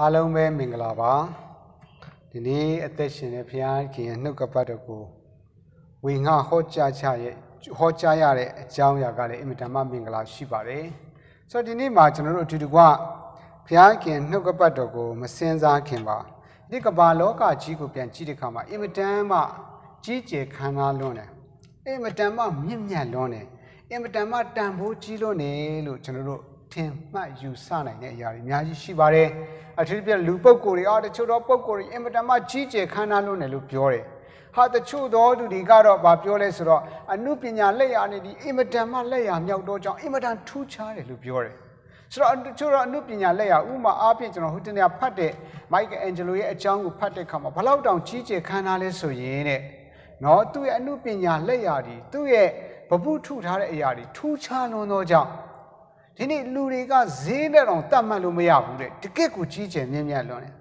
အားလုံးပဲမင်္ဂလာပါဒီနေ့အသက်ရှင်တဲ့ဘုရားခင်ရဲ့နှုတ်ကပတ်တော်ကိုဝေငှဟောကြားချရဲ့ဟောကြားရတဲ့အကြောင်းအရာကလည်းအင်မတန်မှမင်္ဂလာရှိပါတယ်ဆိုတော့ဒီနေ့မှာကျွန်တော်တို့အတူတကွဘုရားခင်နှုတ်ကပတ်တော်ကိုမစင်စားခင်ပါဒီကမ္ဘာလောကကြီးကိုပြန်ကြည့်တဲ့အခါမှာအင်မတန်မှကြီးကျယ်ခမ်းနားလွန်းတယ်အင်မတန်မှမြင့်မြတ်လွန်းတယ်အင်မတန်မှတန်ဖိုးကြီးလွန်းတယ်လို့ကျွန်တော်တို့ထင်မှတ်ယူဆနိုင်တဲ့အရာတွေအများကြီးရှိပါတယ်။အထူးသဖြင့်လူပုဂ္ဂိုလ်တွေအော်တချို့တော့ပုဂ္ဂိုလ်တွေအင်မတန်မှကြီးကျယ်ခမ်းနားလွန်းတယ်လို့ပြောတယ်။ဟာတချို့သောသူတွေကတော့ဗာပြောလဲဆိုတော့အနုပညာလက်ရာနဲ့ဒီအင်မတန်မှလက်ရာမြောက်တော့ကြောင့်အင်မတန်ထူးခြားတယ်လို့ပြောတယ်။ဆိုတော့တချို့တော့အနုပညာလက်ရာဥမာအားဖြင့်ကျွန်တော်ဟိုတင်ရဖတ်တဲ့မိုက်ကယ်အန်ဂျလိုရဲ့အကြောင်းကိုဖတ်တဲ့အခါမှာဘလောက်တောင်ကြီးကျယ်ခမ်းနားလဲဆိုရင်တဲ့နော်သူ့ရဲ့အနုပညာလက်ရာဒီသူ့ရဲ့ဗပုထုထားတဲ့အရာတွေထူးခြားလွန်းသောကြောင့်ဒီနေ့လူတွေကဈေးနဲ့တော့တတ်မှတ်လို့မရဘူးတဲ့တကယ့်ကိုကြီးကျယ်မြင့်မြတ်လွန်တယ်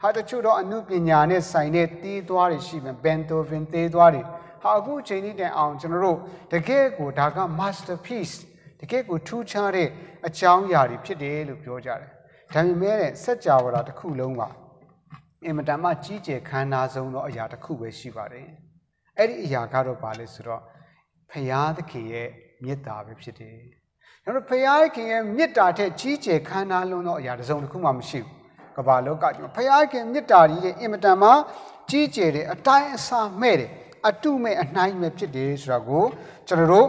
ဟာတချို့တော့အမှုပညာနဲ့ဆိုင်တဲ့တီးသွားတွေရှိမယ်ဘန်တိုဗင်တီးသွားတွေဟာအခုချိန်ကြီးတန်အောင်ကျွန်တော်တို့တကယ့်ကိုဒါက masterpiece တကယ့်ကိုထူးခြားတဲ့အကြောင်းအရာတွေဖြစ်တယ်လို့ပြောကြတယ်ဒါပေမဲ့စัจ java တာတစ်ခုလုံးကအင်မတန်မှကြီးကျယ်ခမ်းနားဆုံးသောအရာတစ်ခုပဲရှိပါတယ်အဲ့ဒီအရာကတော့ဘာလဲဆိုတော့ဖရာသခင်ရဲ့မေတ္တာပဲဖြစ်တယ်ဒါပေမဲ့ဖရာခင်ရဲ့မေတ္တာထက်ကြီးကျယ်ခမ်းနားလွန်းသောအရာတစ်စုံတစ်ခုမှမရှိဘူးကမ္ဘာလောကကြီးမှာဖရာခင်မေတ္တာကြီးရဲ့အင်မတန်မှကြီးကျယ်တဲ့အတိုင်းအဆမဲ့တယ်အတုမဲ့အနှိုင်းမဲ့ဖြစ်တယ်ဆိုတာကိုကျွန်တော်တို့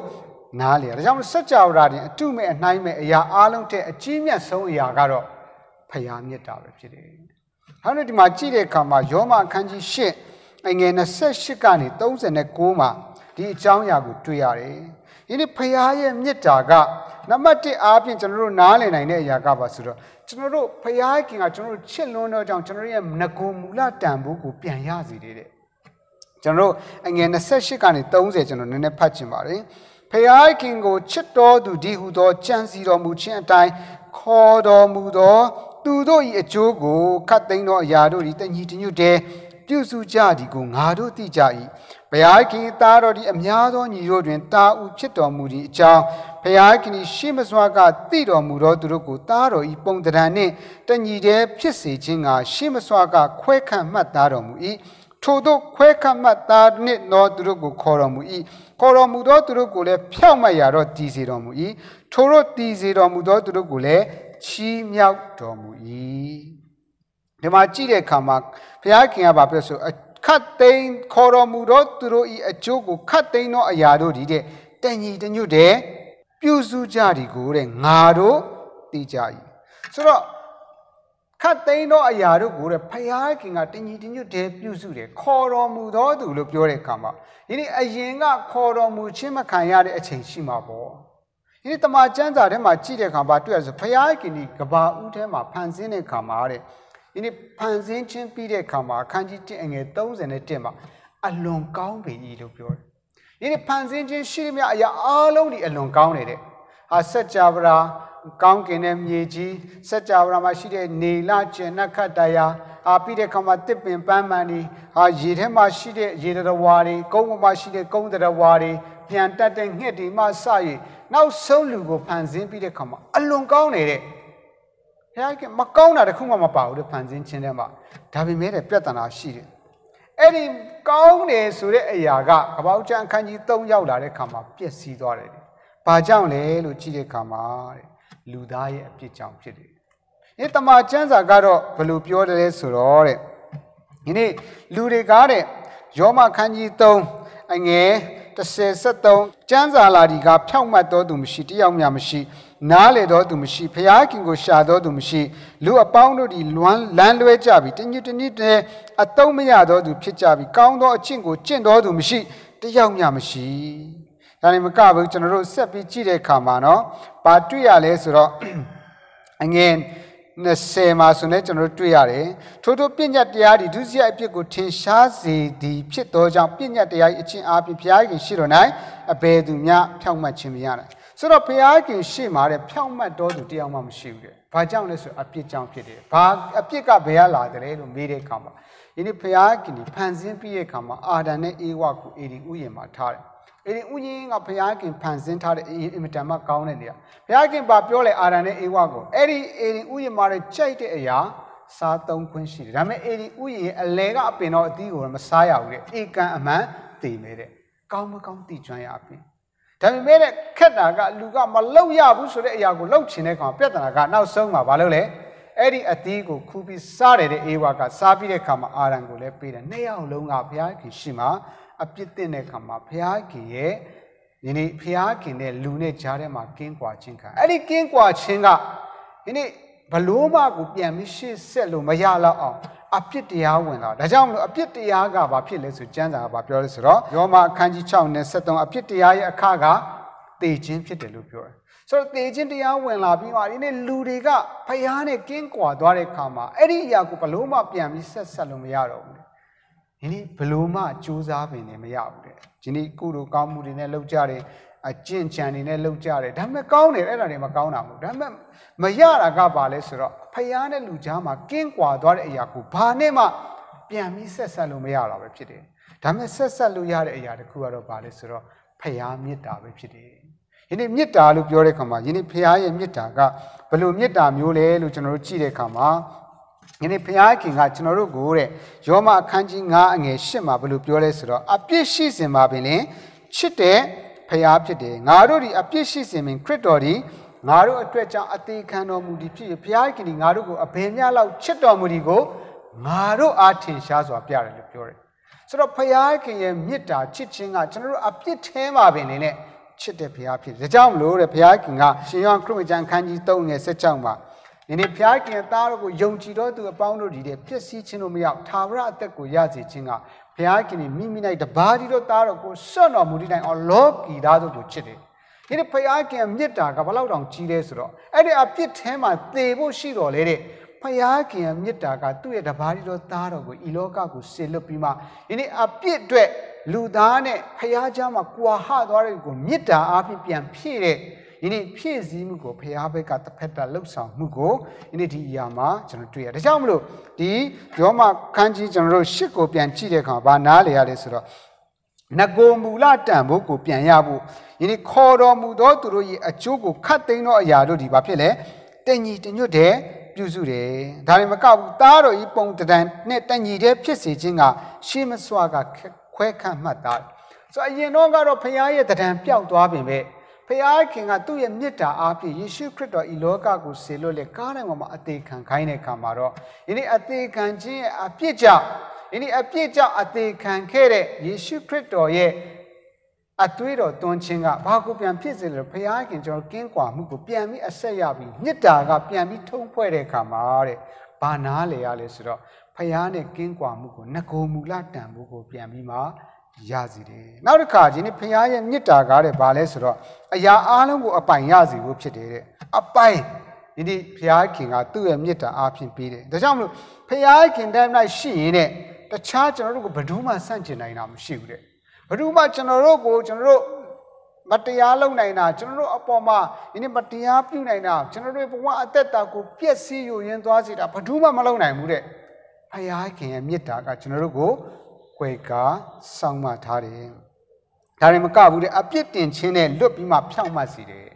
နားလေရဒါကြောင့်စัจ java ရာတင် အတုမဲ့အနှိုင်းမဲ့အရာအားလုံးထက်အကြီးမြတ်ဆုံးအရာကတော့ဖရာမေတ္တာပဲဖြစ်တယ်။ဟောင်းဒီမှာကြည့်တဲ့အခါမှာယောမအခန်းကြီး၈အငယ်28ကနေ39မှာဒီအကြောင်းအရာကိုတွေ့ရတယ်။ဒီနေ့ဖခင်ရဲ့မြစ်တာကနံပါတ်1အားဖြင့်ကျွန်တော်တို့နားလည်နိုင်တဲ့အရာကပါဆိုတော့ကျွန်တော်တို့ဖခင်ကကျွန်တော်တို့ချစ်လွန်းတော့ကြောင့်ကျွန်တော်ရဲ့ငကုံမူလတန်ဖိုးကိုပြန်ရစေတဲ့ကျွန်တော်တို့အငယ်28ကနေ30ကျွန်တော်နည်းနည်းဖတ်ချင်ပါတယ်ဖခင်ကိုချစ်တော်သူဒီဟုသောကြံစီတော်မူခြင်းအတိုင်းခေါ်တော်မူသောသူတို့၏အကျိုးကိုခတ်သိမ်းသောအရာတို့သည်တညီတညွတ်တည်းပြုစုကြသည်ကိုငါတို့သိကြ၏ဘုရားခင်သားတော်ဒီအများသောညီတို့တွင်တာဥဖြစ်တော်မူသည့်အကြောင်းဘုရားခင်ရှေ့မစွာကသိတော်မူသောသူတို့ကိုသားတော်ဤပုံတံနှင့်တညီတည်းဖြစ်စေခြင်းကရှေ့မစွာကခွဲခန့်မှတ်သားတော်မူ၏ထို့သောခွဲခတ်မှတ်သားနှင့်သောသူတို့ကိုခေါ်တော်မူ၏ခေါ်တော်မူသောသူတို့ကိုလည်းဖြောက်မတ်ရတော့တည်စေတော်မူ၏ထိုတို့တည်စေတော်မူသောသူတို့ကိုလည်းချီးမြှောက်တော်မူ၏ဒီမှာကြည့်တဲ့အခါမှာဘုရားခင်ကဘာပြောဆိုခတ်သိမ်းခေါ်တော်မူသောသူတို့၏အကျိုးကိုခတ်သိမ်းသောအရာတို့ဒီတဲ့တန်ညီတညွတ်တဲ့ပြုစုကြသည်ကိုတဲ့ငါတို့သိကြ၏ဆိုတော့ခတ်သိမ်းသောအရာတို့ကိုတဲ့ဖယားခင်ကတညီတညွတ်တဲ့ပြုစုတယ်ခေါ်တော်မူသောသူလို့ပြောတဲ့အခါမှာဒီနေ့အရင်ကခေါ်တော်မူခြင်းမခံရတဲ့အချိန်ရှိမှာပေါ့ဒီနေ့တမန်ကျမ်းစာထဲမှာကြည့်တဲ့အခါမှာတွေ့ရဆိုဖယားခင်ဒီကဘာဦးထဲမှာဖန်ဆင်းတဲ့အခါမှာတဲ့ဒီနေ့ဖန်ဆင်းခြင်းပြီးတဲ့အခါမှာအခန်းကြီး1အငယ်31မှာအလွန်ကောင်းပေ၏လို့ပြောတယ်။ဒီနေ့ဖန်ဆင်းခြင်းရှိရမြအရာအားလုံးဒီအလွန်ကောင်းနေတဲ့။ဟာစัจ java ရာကောင်းကင်နဲ့မြေကြီးစัจ java ရာမှာရှိတဲ့နေလကျင်နခတ်တရားအာပြီးတဲ့ခါမှာတစ်ပင်ပန်းပန်းဒီဟာရေထဲမှာရှိတဲ့ရေတရဝါတွေကုန်းပေါ်မှာရှိတဲ့ကုန်းတရဝါတွေပြန်တက်တဲ့ငှက်တွေမှစ၍နောက်ဆုံးလူကိုဖန်ဆင်းပြီးတဲ့ခါမှာအလွန်ကောင်းနေတဲ့။ရားခင်မကောင်းတာတစ်ခုမှမပါဘူးတဲ့ဖန်ဆင်းခြင်းထဲမှာဒါပေမဲ့တဲ့ပြဿနာရှိတယ်အဲ့ဒီကောင်းတယ်ဆိုတဲ့အရာကကပောက်ချံအခန်းကြီး3ရောက်လာတဲ့ခါမှာပြည့်စည်သွားတယ်။ဘာကြောင့်လဲလို့ကြည့်တဲ့ခါမှာတဲ့လူသားရဲ့အပြစ်ကြောင့်ဖြစ်တယ်။ဒီတမာကျမ်းစာကတော့ဘယ်လိုပြောတယ်လဲဆိုတော့တဲ့ဒီနေ့လူတွေကတဲ့ယောမခန်းကြီး3အငယ်33ကျမ်းစာလာဒီကဖြောင့်မတ်တော်သူမရှိတယောက်မျှမရှိ။နားလေတော့သူမရှိဖျားခင်ကိုရှာတော့သူမရှိလူအပေါင်းတို့ဒီလွမ်းလမ်းလွဲကြပြီတညစ်တညစ်တဲ့အတုံးမရတော့သူဖြစ်ကြပြီကောင်းသောအချင်းကိုကျင့်တော်သူမရှိတယောက်မျှမရှိဒါနဲ့မကဘူးကျွန်တော်တို့ဆက်ပြီးကြည့်တဲ့အခါမှာနော်ဘာတွေ့ရလဲဆိုတော့အငယ်20မှာဆိုနေကျွန်တော်တို့တွေ့ရတယ်ထို့သောပညာတရားဒီဒုစရိုက်အဖြစ်ကိုထင်ရှားစေသည်ဖြစ်သောကြောင့်ပညာတရားအချင်းအပြင်ဘုရားခင်ရှိတော်၌အဘယ်သူမျှဖြောင့်မတ်ခြင်းမရနိုင်ဆိုတော့ဘုရားခင်ရှေ့မှာတဲ့ဖြောင့်မတ်တော်သူတရားမှမရှိဘူးတဲ့။ဘာကြောင့်လဲဆိုအပြစ်ကြောင့်ဖြစ်တယ်။ဘာအပြစ်ကဘယ်ကလာတယ်လို့မေးတဲ့အခါမှာယနေ့ဘုရားခင်ဒီဖန်ဆင်းပြီးတဲ့အခါမှာအာဒံနဲ့အေဝကိုအေဒီဥယျာဉ်မှာထားတယ်။အေဒီဥယျာဉ်ကဘုရားခင်ဖန်ဆင်းထားတဲ့အင်မတန်မှကောင်းတဲ့နေရာ။ဘုရားခင်ဘာပြောလဲအာဒံနဲ့အေဝကိုအဲ့ဒီအေဒီဥယျာဉ်မှာကြိုက်တဲ့အရာစားသုံးခွင့်ရှိတယ်။ဒါပေမဲ့အေဒီဥယျာဉ်အလဲကအပင်တော်အသီးကိုမစားရဘူးတဲ့။အေကံအမှန်တည်နေတဲ့။ကောင်းမကောင်းတည်ကျွမ်းရအပြင်။ဒါပေမဲ့ခက်တာကလူကမလောက်ရဘူးဆိုတဲ့အရာကိုလောက်ချင်တဲ့ခါပြဿနာကနောက်ဆုံးမှာဘာလို့လဲအဲ့ဒီအသီးကိုခူးပြီးစားတယ်တဲ့အေဝါကစားပြီးတဲ့ခါမှာအာရန်ကိုလည်းပေးတယ်နှစ်ယောက်လုံးကဘုရားခင်ရှိမှာအပြစ်တင်တဲ့ခါမှာဘုရားခင်ရဲ့ဒီနေ့ဘုရားခင်နဲ့လူနဲ့ကြားထဲမှာကင်းကွာခြင်းခံအဲ့ဒီကင်းကွာခြင်းကဒီနေ့ဘလို့မကိုပြန်ပြီးရှေ့ဆက်လို့မရတော့အောင်အပြစ်တရားဝင်လာဒါကြောင့်မလို့အပြစ်တရားကဘာဖြစ်လဲဆိုကျမ်းစာကဘာပြောလဲဆိုတော့ယောမအခန်းကြီး6နဲ့73အပြစ်တရားရဲ့အခကတေခြင်းဖြစ်တယ်လို့ပြောတယ်ဆိုတော့တေခြင်းတရားဝင်လာပြီးမှဒီနေ့လူတွေကဖျားနဲ့ကင်းကွာသွားတဲ့ခါမှာအဲ့ဒီအရာကိုဘလို့မှပြန်ပြီးဆက်ဆက်လို့မရတော့ဘူးဒီနေ့ဘလို့မှစူးစမ်းပင်နေမရဘူးတဲ့ဒီနေ့ကုသိုလ်ကောင်းမှုတွေနဲ့လောက်ကြတယ်အကျင့်ကြံနေနဲ့လောက်ကြတယ်ဒါပေမဲ့ကောင်းတယ်အဲ့ဒါတွေမကောင်းတာမဟုတ်ဒါပေမဲ့မရတာကပါလဲဆိုတော့ဖယားနဲ့လူချားမှာကင်းကွာသွားတဲ့အရာကိုဘာနဲ့မှပြန်ပြီးဆက်ဆက်လို့မရတာပဲဖြစ်တယ်ဒါပေမဲ့ဆက်ဆက်လို့ရတဲ့အရာတခုကတော့ပါလဲဆိုတော့ဖယားမေတ္တာပဲဖြစ်တယ်ယနေ့မေတ္တာလို့ပြောတဲ့ခါမှာယနေ့ဖယားရဲ့မေတ္တာကဘယ်လိုမေတ္တာမျိုးလဲလို့ကျွန်တော်တို့ကြည့်တဲ့ခါမှာယနေ့ဘုရားခင်ကကျွန်တော်တို့ကိုတဲ့ယောမအခန်းကြီး9အငယ်10မှာဘယ်လိုပြောလဲဆိုတော့အပြစ်ရှိစင်ပါပင်လင်ချစ်တဲ့ဖျားဖြစ်တယ်ငါတို့ဒီအပြစ်ရှိစင်ပင်ခရစ်တော်ဒီငါတို့အတွက်ကြောင့်အသေးခံတော်မူသည်ဖြစ်၍ဘုရားခင်ဒီငါတို့ကိုအဘယ်များလောက်ချစ်တော်မူသည်ကိုငါတို့အားထင်ရှားစွာပြတယ်လို့ပြောတယ်ဆိုတော့ဘုရားခင်ရဲ့မေတ္တာချစ်ခြင်းကကျွန်တော်တို့အပြစ်ထဲမှာပင်နေနဲ့ချစ်တဲ့ဘုရားဖြစ်တယ်ဒါကြောင့်မလို့တဲ့ဘုရားခင်ကရှင်ယောဟန်ခရစ်ဝင်ကျမ်းခန်းကြီး3ငယ်16မှာဒီနေ့ဘုရားခင်သားတို့ကိုယုံကြည်တော်သူအပေါင်းတို့ဒီတဲ့ဖြစ်စည်းခြင်းတို့မရောက်သာဝရအသက်ကိုရစေခြင်းကဘုရားခင်မိမိ၌တပါးဒီတော့တားတော့ကိုစွန့်တော်မူတိုင်အောင်လောကီသားတို့ကိုချစ်တယ်ဒီနေ့ဘုရားခင်မြစ်တာကဘလောက်တောင်ကြီးလဲဆိုတော့အဲ့ဒီအပြစ်ထဲမှာသေဖို့ရှိတော်လေတဲ့ဖယားခင်မြစ်တာကသူ့ရဲ့တပါးရီတော်သားတော်ကိုဤလောကကိုဆေလွတ်ပြီးမှဒီနေ့အပြစ်အတွက်လူသားနဲ့ဖယားเจ้าမှာကွာဟသွားတဲ့ကိုမြစ်တာအပြင်ပြန်ဖြည့်တဲ့ဒီနေ့ဖြည့်ဆည်းမှုကိုဖျားဘက်ကတစ်ဖက်တလှုပ်ဆောင်မှုကိုဒီနေ့ဒီအရာမှာကျွန်တော်တွေ့ရဒါကြောင့်မလို့ဒီယောမခန်းကြီးကျွန်တော်တို့ရှစ်ကိုပြန်ကြည့်တဲ့အခါဘာနားလေရလဲဆိုတော့နဂိုမူလတန်ဖို့ကိုပြန်ရဖို့ယနေ့ခေါ်တော်မူသောသူတို့၏အကျိုးကိုခတ်သိမ်းသောအရာတို့ဒီဘာဖြစ်လဲတင်ညီတညွတ်တယ်ပြုစုတယ်ဒါရင်မကဘူးသားတော်ဤပုံတန်နဲ့တင်ညီတဲ့ဖြစ်စေခြင်းကရှေးမစွာကခွဲခန့်မှတ်တာဆိုအရင်တော့ကတော့ဖခင်ရဲ့တန်ပြောက်သွားပင်ပဲဖခင်ကသူ့ရဲ့မေတ္တာအားဖြင့်ယေရှုခရစ်တော်ဤလောကကိုဆေလွတ်လေကားတိုင်းပေါ်မှာအသေးခံခိုင်းတဲ့အခါမှာတော့ယနေ့အသေးခံခြင်းရဲ့အပြစ်ကြောင့်ယနေ့အပြစ်ကြောင့်အသေးခံခဲ့တဲ့ယေရှုခရစ်တော်ရဲ့အသွေးတော်သွန်ခြင်းကဘာကိုပြန်ဖြစ်စေလဲဘုရားခင်ကျွန်တော်ကင်းကွာမှုကိုပြန်ပြီးအဆက်ရပြီးမြစ်တာကပြန်ပြီးထုံးဖွဲ့တဲ့အခါမှာတဲ့ဘာနာလေရလဲဆိုတော့ဘုရားနဲ့ကင်းကွာမှုကိုငကိုမူလတန်ဖို့ကိုပြန်ပြီးမှရစီတယ်နောက်တစ်ခါဒီနေ့ဖခင်ရဲ့မေတ္တာကားတဲ့ဘာလဲဆိုတော့အရာအားလုံးကိုအပိုင်ရစီဖို့ဖြစ်တယ်တဲ့အပိုင်ဒီနေ့ဖခင်ကသူ့ရဲ့မေတ္တာအားဖြင့်ပေးတယ်ဒါကြောင့်မလို့ဖခင်တိုင်းလိုက်ရှိရင်တဲ့တခြားကျွန်တော်တို့ကိုဘယ်သူမှဆန့်ကျင်နိုင်တာမရှိဘူးတဲ့ဘယ်သူမှကျွန်တော်တို့ကိုကျွန်တော်တို့မတရားလုပ်နိုင်တာကျွန်တော်တို့အပေါ်မှာဒီနေ့မတရားပြုနိုင်တာကျွန်တော်တို့ဘဝအသက်တာကိုပြက်စီးယူရင်းသွားစေတာဘယ်သူမှမလုပ်နိုင်ဘူးတဲ့ဖခင်ရဲ့မေတ္တာကကျွန်တော်တို့ကိုကွယ်ကာစောင့်မထားတယ်ဒါရင်မကဘူးတဲ့အပြစ်တင်ခြင်းနဲ့လွတ်ပြီးမှဖြောင့်မတ်စီတယ်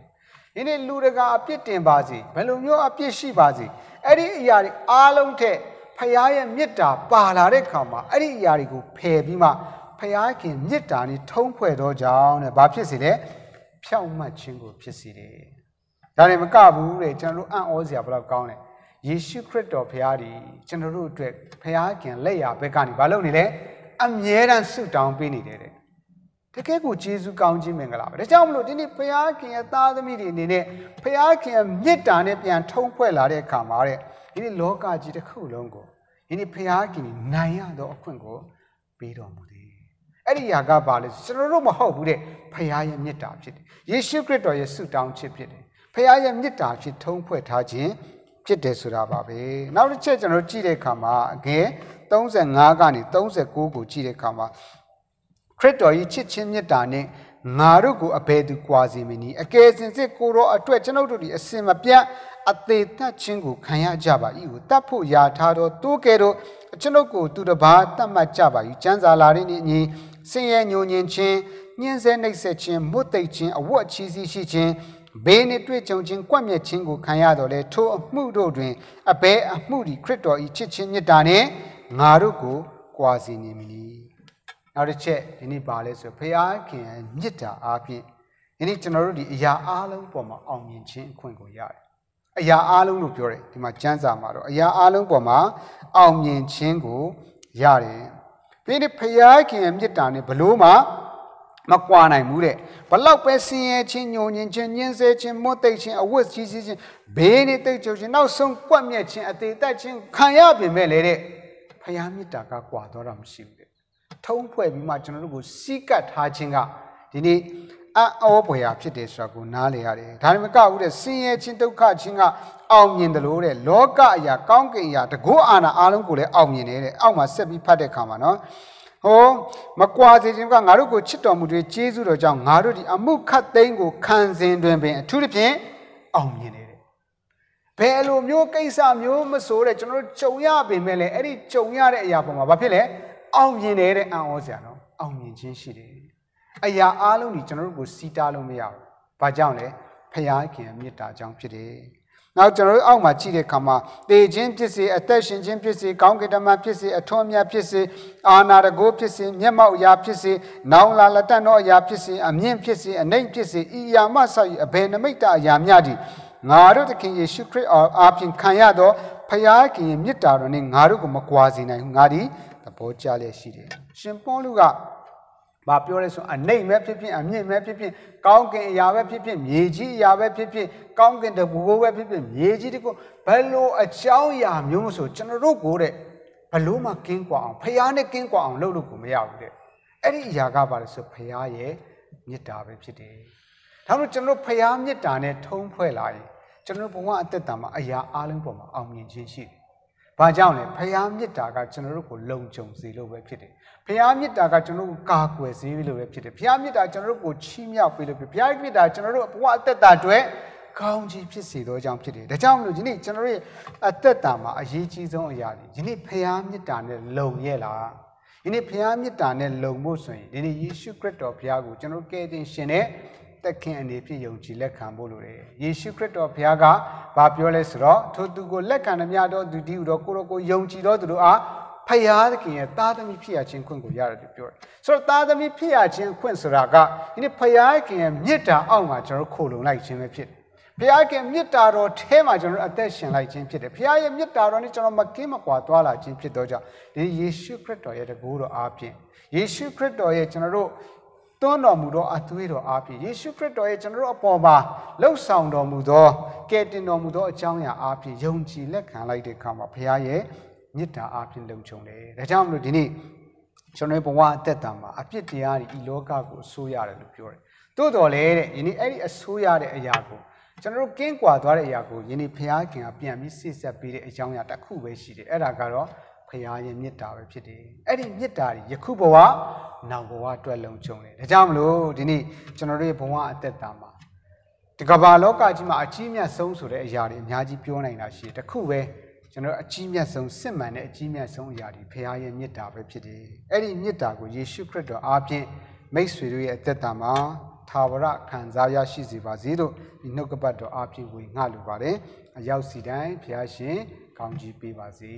ဒီနေ့လူတကာအပြစ်တင်ပါစေဘယ်လိုမျိုးအပြစ်ရှိပါစေအဲ့ဒီအရာတွေအားလုံးထက်ဖခင်ရဲ့မေတ္တာပါလာတဲ့ခါမှာအဲ့ဒီအရာတွေကိုဖယ်ပြီးမှဖခင်မေတ္တာနဲ့ထုံးဖွဲ့တော့ကြောင်းတဲ့ဘာဖြစ်စေလဲဖြောင့်မတ်ခြင်းကိုဖြစ်စေတယ်ဒါနဲ့မကဘူးတဲ့ကျွန်တော်တို့အံ့ဩစရာဘလောက်ကောင်းလဲယေရှုခရစ်တော်ဖခင်ဒီကျွန်တော်တို့အတွက်ဖခင်လက်ရာဘက်ကနေမလုပ်နေလဲအမြဲတမ်းဆုတောင်းပေးနေတယ်တဲ့တကယ်ကိုယေရှုကောင်းခြင်းမင်္ဂလာပဲဒါကြောင့်မလို့ဒီနေ့ဖခင်ရဲ့သားသမီးတွေအနေနဲ့ဖခင်ရဲ့မေတ္တာနဲ့ပြန်ထုံးဖွဲ့လာတဲ့အခါမှာတဲ့ဒီနေ့လောကကြီးတစ်ခုလုံးကိုဒီနေ့ဖခင်နိုင်ရသောအခွင့်ကိုပေးတော်မူသည်အဲ့ဒီຢာကပါလေကျွန်တော်တို့မဟုတ်ဘူးတဲ့ဖခင်ရဲ့မေတ္တာဖြစ်တယ်ယေရှုခရစ်တော်ရဲ့ဆုတောင်းခြင်းဖြစ်တယ်ဖခင်ရဲ့မေတ္တာဖြစ်ထုံးဖွဲ့ထားခြင်းဖြစ်တယ်ဆိုတာပါပဲနောက်တစ်ချက်ကျွန်တော်ကြည့်တဲ့အခါမှာအငယ်35ကနေ39ကိုကြည့်တဲ့အခါမှာခရစ်တော်ကြီးချစ်ချင်းမြတ်တာနဲ့ငါတို့ကိုအဘယ်သူကွာစီမနည်းအကယ်စင်စစ်ကိုရောအတွက်ကျွန်ုပ်တို့ဒီအစင်မပြတ်အသေးသက်ခြင်းကိုခံရကြပါ၏ကိုတတ်ဖို့ရာထားတော့တိုးကဲတော့ကျွန်ုပ်ကို သူတစ်ပါးတတ်မှတ်ကြပါ၏ကျမ်းစာလာရင်းနှင့်အညီဆင်းရဲညှိုညင်ခြင်းညှင်းဆဲနှိပ်စက်ခြင်းမွတ်သိပ်ခြင်းအဝတ်အချီးစီးရှိခြင်းဘေးနှင့်တွေ့ကြုံခြင်းကွက်မြက်ခြင်းကိုခံရတော့လေထိုအမှုတို့တွင်အဘယ်အမှုဒီခရစ်တော်၏ချစ်ခြင်းမြတ်တာနှင့်ငါတို့ကိုကြွာစီနေမည်နောက်တစ်ချက်ဒီနေ့ပါလဲဆိုဖရာခင်မြစ်တာအားဖြင့်ဒီနေ့ကျွန်တော်တို့ဒီအရာအားလုံးပေါ်မှာအောင်မြင်ခြင်းအခွင့်ကိုရတယ်အရာအားလုံးလို့ပြောတယ်ဒီမှာကျမ်းစာမှာတော့အရာအားလုံးပေါ်မှာအောင်မြင်ခြင်းကိုရတယ်ပြီးဒီဖရာခင်မြစ်တာနဲ့ဘလို့မှမကွာနိုင်ဘူးတဲ့ဘလောက်ပဲဆင်းရဲခြင်းညှို့ညင်ခြင်းညှင်းဆဲခြင်းမွတ်သိပ်ခြင်းအဝတ်ကြီးစီးခြင်းဘေးနဲ့တိတ်ကြုံခြင်းနောက်ဆုံးကွက်မြက်ခြင်းအသေးသက်ခြင်းခံရပင်မဲ့လေတဲ့ဖယားမြစ်တာကကွာတော့တာမရှိဘူးတဲ့ထုံးဖွဲ့ပြီးမှကျွန်တော်တို့ကိုစီးကတ်ထားခြင်းကဒီနေ့အောဘွယ်ရာဖြစ်တယ်ဆိုတာကိုနားလေရတယ်ဒါမှမကဘူးတဲ့ဆင်းရဲခြင်းဒုက္ခခြင်းကအောင်မြင်တယ်လို့တဲ့လောကအရာကောင်းကင်အရာတကောအာနာအားလုံးကိုလည်းအောင်မြင်တယ်တဲ့အောက်မှာဆက်ပြီးဖတ်တဲ့ခါမှာနော်ဟောမကွာစေခြင်းကငါတို့ကိုချစ်တော်မူတဲ့ကျေးဇူးတော်ကြောင့်ငါတို့ဒီအမှုခတ်သိမ်းကိုခံစဉ်တွင်ပင်အထူးသဖြင့်အောင်မြင်တယ်ဘယ်လိုမျိုးကိစ္စမျိုးမဆိုတဲ့ကျွန်တော်တို့ကြုံရပေမဲ့လည်းအဲ့ဒီကြုံရတဲ့အရာပေါ်မှာဘာဖြစ်လဲအောင်မြင်တယ်တဲ့အံ့ဩစရာနော်အောင်မြင်ခြင်းရှိတယ်အရာအားလုံးကြီးကျွန်တော်တို့ကိုစီးတားလို့မရဘူးဘာကြောင့်လဲဖျားခင်မေတ္တာကြောင့်ဖြစ်တယ်နောက်ကျွန်တော်တို့အောက်မှာကြည့်တဲ့အခါမှာတေခြင်းဖြစ်စေအသက်ရှင်ခြင်းဖြစ်စေကောင်းကင်တမန်ဖြစ်စေအထွန်းမြတ်ဖြစ်စေအာနာတကိုးဖြစ်စေမျက်မှောက်အရာ ဖြစ်စေနောင်လာလက်တန်သောအရာဖြစ်စေအမြင့်ဖြစ်စေအနိုင်ဖြစ်စေဤအရာမှဆောက်အဘယ်နမိတ်တအရာများသည့်ငါတို့သခင်ယေရှုခရစ်အားဖြင့်ခံရသောဖယားခင်ရဲ့မြစ်တာတော်နဲ့ငါတို့ကိုမကွာစေနိုင်ဘူးငါဒီသဘောကျလျက်ရှိတယ်ရှင်ပေါလုကဘာပြောလဲဆိုအနှိမ်ပဲဖြစ်ဖြစ်အမြင့်ပဲဖြစ်ဖြစ်ကောင်းကင်အရာပဲဖြစ်ဖြစ်မြေကြီးအရာပဲဖြစ်ဖြစ်ကောင်းကင်တဘူကိုပဲဖြစ်ဖြစ်မြေကြီးတကူဘယ်လိုအကြောင်းအရာ မျိုးဆို ကျွန်တော်တို့ကိုတဲ့ဘလို့မှကင်းကွာအောင်ဖယားနဲ့ကင်းကွာအောင်လုပ်လို့ကိုမရဘူးတဲ့အဲ့ဒီအရာကပါလဲဆိုဖယားရဲ့မေတ္တာပဲဖြစ်တယ်ဒါလို့ကျွန်တော်တို့ဖယားမေတ္တာနဲ့ထုံးဖွဲ့လာရင်ကျွန်တော်ဘဝအသက်တာမှာအရာအလုံးပေါ်မှာအောင်မြင်ခြင်းရှိတယ်။ဘာကြောင့်လဲဖရာမြစ်တာကကျွန်တော်တို့ကိုလုံခြုံစေလို့ပဲဖြစ်တယ်။ဖရာမြစ်တာကကျွန်တော်တို့ကိုကာကွယ်စေလို့ပဲဖြစ်တယ်။ဖရာမြစ်တာကျွန်တော်တို့ကိုချီးမြှောက်ပေးလို့ဖြစ်။ဖရာမြစ်တာကျွန်တော်တို့ဘဝအသက်တာတွေကောင်းကြီးဖြစ်စေသောကြောင့်ဖြစ်တယ်။ဒါကြောင့်မလို့ဒီနေ့ကျွန်တော်ရဲ့အသက်တာမှာအရေးကြီးဆုံးအရာဒီနေ့ဖရာမြစ်တာနဲ့လုံရဲ့လား။ဒီနေ့ဖရာမြစ်တာနဲ့လုံဖို့ဆိုရင်ဒီနေ့ယေရှုခရစ်တော်ဖရာကိုကျွန်တော်ကယ်တင်ရှင်တဲ့သက်ခင်အနေဖြင့်ယုံကြည်လက်ခံဖို့လိုတယ်။ယေရှုခရစ်တော်ဘုရားကဘာပြောလဲဆိုတော့ထိုသူကိုလက်ခံသမျှတော့သူဒီဥတော်ကိုရောကိုယုံကြည်တော့သူတို့အားဖယားသခင်ရဲ့သားသမီးဖြစ်ရခြင်းခွင့်ကိုရတယ်လို့ပြောတယ်။ဆိုတော့သားသမီးဖြစ်ရခြင်းခွင့်ဆိုတာကဒီနေ့ဖယားခင်ရဲ့မေတ္တာအောက်မှာကျွန်တော်ခိုလုံလိုက်ခြင်းပဲဖြစ်တယ်။ဖယားခင်မေတ္တာတော်ထဲမှာကျွန်တော်အသက်ရှင်လိုက်ခြင်းဖြစ်တယ်။ဖယားရဲ့မေတ္တာတော်နဲ့ကျွန်တော်မကင်းမကွာသွားလာခြင်းဖြစ်တော့ကြောင့်ဒီယေရှုခရစ်တော်ရဲ့တကူတော်အားဖြင့်ယေရှုခရစ်တော်ရဲ့ကျွန်တော်တို့သွန်းတော်မူသောအသွေးတော်အားဖြင့်ယေရှုခရစ်တော်ရဲ့ကျွန်တော်တို့အပေါ်မှာလှုပ်ဆောင်တော်မူသောကယ်တင်တော်မူသော အကြောင်းအရာအားဖြင့်ယုံကြည်လက်ခံလိုက်တဲ့အခါမှာဘုရားရဲ့မေတ္တာအားဖြင့်လုံခြုံတယ်။ဒါကြောင့်မလို့ဒီနေ့ကျွန်တော်ဘဝအသက်တာမှာအပြစ်တရားတွေဤလောကကိုအဆိုးရတယ်လို့ပြောတယ်။သို့တော်လည်းတဲ့ယနေ့အဲ့ဒီအဆိုးရတဲ့အရာကိုကျွန်တော်တို့ကင်းကွာသွားတဲ့အရာကိုယနေ့ဘုရားခင်ကပြန်ပြီးစစ်ဆက်ပေးတဲ့အကြောင်းအရာတစ်ခုပဲရှိတယ်။အဲ့ဒါကတော့ရားရဲ့မေတ္တာပဲဖြစ်တယ်အဲ့ဒီမေတ္တာကြီးယခုဘဝနောက်ဘဝအတွက်လုံခြုံတယ်ဒါကြောင့်မလို့ဒီနေ့ကျွန်တော်တို့ရဲ့ဘဝအသက်တာမှာဒီကမ္ဘာလောကကြီးမှာအကြီးမြတ်ဆုံးဆိုတဲ့အရာတွေအများကြီးပြောနိုင်တာရှိတယ်တခုပဲကျွန်တော်အကြီးမြတ်ဆုံးစစ်မှန်တဲ့အကြီးမြတ်ဆုံးအရာတွေဖရားရဲ့မေတ္တာပဲဖြစ်တယ်အဲ့ဒီမေတ္တာကိုယေရှုခရစ်တော်အားဖြင့်မိတ်ဆွေတို့ရဲ့အသက်တာမှာသာဝရခံစားရရှိစေပါစေလို့ဒီနှုတ်ကပတ်တော်အားဖြင့်ဝေငှလိုပါတယ်အရောက်စီတိုင်းဖရားရှင်ကောင်းချီးပေးပါစေ